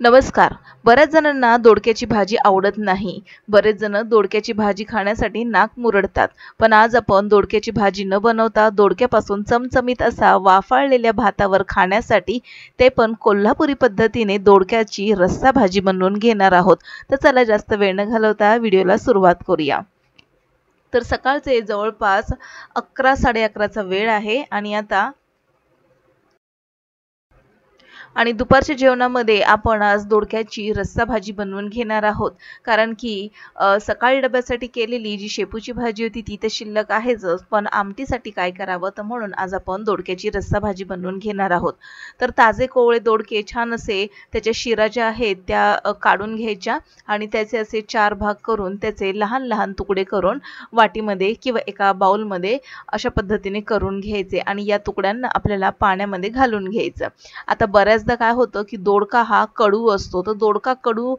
नमस्कार बऱ्याच जणांना दोडक्याची भाजी आवडत नाही बरेच जण दोडक्याची भाजी खाण्यासाठी नाक मुरडतात पण आज आपण दोडक्याची भाजी न बनवता दोडक्यापासून चमचमीत असा वाफाळलेल्या भातावर खाण्यासाठी ते पण कोल्हापुरी पद्धतीने दोडक्याची रस्सा भाजी बनवून घेणार आहोत तर चला जास्त वेळ न घालवता व्हिडिओला सुरुवात करूया तर सकाळचे जवळपास अकरा साडे अकराचा वेळ आहे आणि आता आणि दुपारच्या जेवणामध्ये आपण आज दोडक्याची रस्सा भाजी बनवून घेणार आहोत कारण की सकाळी डब्यासाठी केलेली जी शेपूची भाजी होती ती तर शिल्लक आहेच पण आमटीसाठी काय करावं तर म्हणून आज आपण दोडक्याची रस्सा भाजी बनवून घेणार आहोत तर ताजे कोवळे दोडके छान असे त्याच्या शिरा ज्या आहेत त्या काढून घ्यायच्या आणि त्याचे असे चार भाग करून त्याचे लहान लहान तुकडे करून वाटीमध्ये किंवा एका बाउलमध्ये अशा पद्धतीने करून घ्यायचे आणि या तुकड्यांना आपल्याला पाण्यामध्ये घालून घ्यायचं आता बऱ्याच बऱ्याचदा काय होतं की दोडका हा कडू असतो तर दोडका कडू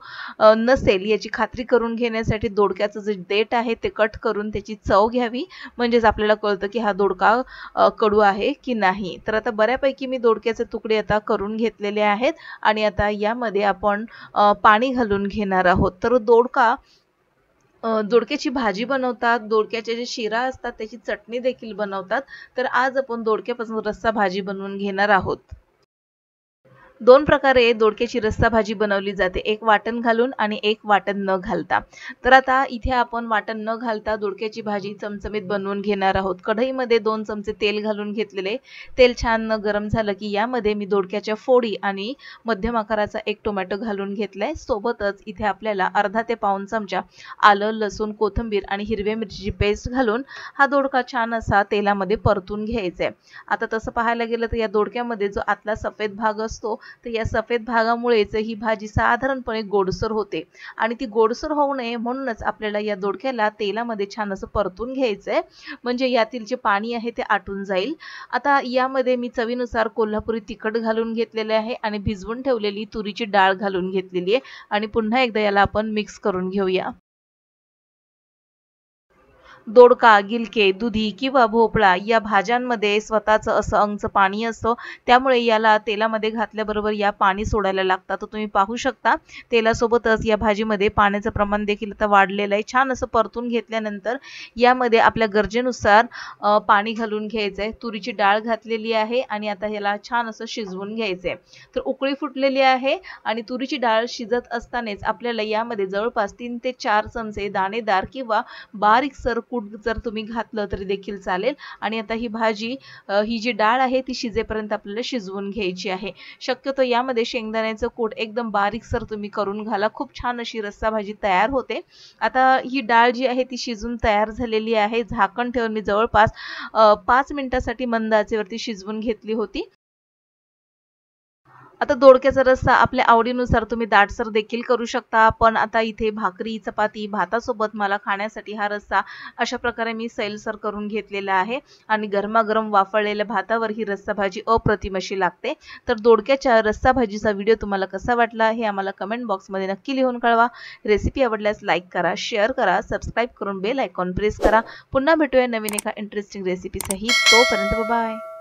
नसेल याची खात्री करून घेण्यासाठी दोडक्याचं जे डेट आहे ते कट करून त्याची चव घ्यावी म्हणजेच आपल्याला कळतं की हा दोडका कडू आहे की नाही तर आता बऱ्यापैकी मी दोडक्याचे तुकडे आता करून घेतलेले आहेत आणि आता यामध्ये आपण पाणी घालून घेणार आहोत तर दोडका दोडक्याची भाजी बनवतात दोडक्याच्या जे शिरा असतात त्याची चटणी देखील बनवतात तर आज आपण दोडक्यापासून रस्सा भाजी बनवून घेणार आहोत दोन प्रकारे दोडक्याची रस्सा भाजी बनवली जाते एक वाटण घालून आणि एक वाटण न घालता तर आता इथे आपण वाटण न घालता दोडक्याची भाजी चमचमीत बनवून घेणार आहोत कढईमध्ये दोन चमचे तेल घालून घेतलेले तेल छान गरम झालं की यामध्ये मी दोडक्याच्या फोडी आणि मध्यम आकाराचा एक टोमॅटो घालून घेतलाय सोबतच इथे आपल्याला अर्धा ते पाऊन चमचा आलं लसूण कोथिंबीर आणि हिरव्या मिरचीची पेस्ट घालून हा दोडका छान असा तेलामध्ये परतून घ्यायचा आहे आता तसं पाहायला गेलं तर या दोडक्यामध्ये जो आतला सफेद भाग असतो तर या सफेद भागामुळेच ही भाजी साधारणपणे गोडसर होते आणि ती गोडसर होऊ नये म्हणूनच आपल्याला या दोडक्याला तेलामध्ये छान असं परतून घ्यायचं आहे म्हणजे यातील जे पाणी आहे ते आटून जाईल आता यामध्ये मी चवीनुसार कोल्हापुरी तिखट घालून घेतलेले आहे आणि भिजवून ठेवलेली तुरीची डाळ घालून घेतलेली आहे आणि पुन्हा एकदा याला आपण मिक्स करून घेऊया दोडका गिलके दुधी किंवा भोपळा या भाज्यांमध्ये स्वतःचं असं अंगचं पाणी असतं त्यामुळे याला तेलामध्ये घातल्याबरोबर या पाणी सोडायला लागतं तर तुम्ही पाहू शकता तेलासोबतच या भाजीमध्ये पाण्याचं प्रमाण देखील आता वाढलेलं आहे छान असं परतून घेतल्यानंतर यामध्ये आपल्या गरजेनुसार पाणी घालून घ्यायचं आहे तुरीची डाळ घातलेली आहे आणि आता ह्याला छान असं शिजवून घ्यायचं आहे तर उकळी फुटलेली आहे आणि तुरीची डाळ शिजत असतानाच आपल्याला यामध्ये जवळपास तीन ते चार चमचे दाणेदार किंवा बारीक सरकू कूट जर तुम्ही घातलं तरी देखील चालेल आणि आता ही भाजी ही जी डाळ आहे ती शिजेपर्यंत आपल्याला शिजवून घ्यायची आहे शक्यतो यामध्ये शेंगदाण्याचं कूट एकदम बारीकसर तुम्ही करून घाला खूप छान अशी रस्सा भाजी तयार होते आता ही डाळ जी आहे ती शिजून तयार झालेली आहे झाकण ठेवून मी जवळपास पाच मिनिटासाठी मंदाचेवरती शिजवून घेतली होती आता दोडक्याचा रस्सा आपल्या आवडीनुसार तुम्ही दाटसर देखील करू शकता पण आता इथे भाकरी चपाती भातासोबत मला खाण्यासाठी हा रस्सा अशा प्रकारे मी सैलसर करून घेतलेला आहे आणि गरमागरम वाफळलेल्या भातावर ही रस्सा भाजी अप्रतिम अशी लागते तर दोडक्याच्या रस्सा भाजीचा व्हिडिओ तुम्हाला कसा वाटला हे आम्हाला कमेंट बॉक्समध्ये नक्की लिहून कळवा रेसिपी आवडल्यास लाईक करा शेअर करा सबस्क्राईब करून बेल आयकॉन प्रेस करा पुन्हा भेटूया नवीन एका इंटरेस्टिंग रेसिपीसहित तोपर्यंत बाय